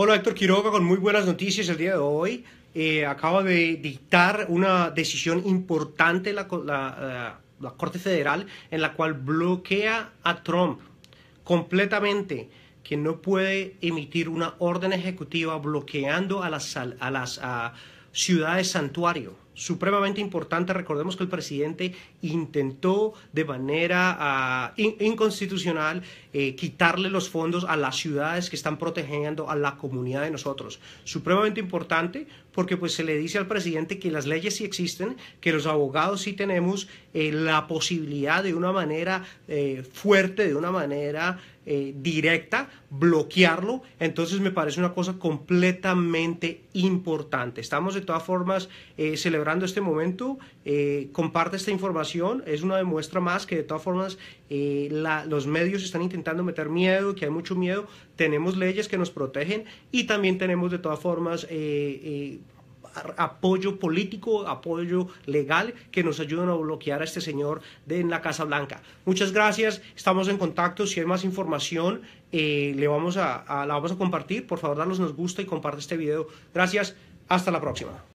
Hola, Héctor Quiroga, con muy buenas noticias el día de hoy. Eh, acaba de dictar una decisión importante eh, la, Corte Federal en la cual bloquea a Trump completamente que no puede emitir una orden ejecutiva bloqueando a las, a las ciudades santuario supremamente importante. Recordemos que el presidente intentó de manera ah, inconstitucional eh, quitarle los fondos a las ciudades que están protegiendo a la comunidad de nosotros. Supremamente importante porque pues se le dice al presidente que las leyes sí existen, que los abogados sí tenemos eh, la posibilidad de una manera eh, fuerte, de una manera directa, bloquearlo. Entonces me parece una cosa completamente importante. Estamos de todas formas celebrando este momento, eh, comparte esta información, es una demuestra más que de todas formas eh, los medios están intentando meter miedo, que hay mucho miedo, tenemos leyes que nos protegen y también tenemos de todas formas... Eh, apoyo político, apoyo legal que nos ayudan a bloquear a este señor de en la Casa Blanca. Muchas gracias, estamos en contacto, si hay más información le vamos a, la vamos a compartir, por favor danos nos gusta y comparte este video. Gracias, hasta la próxima.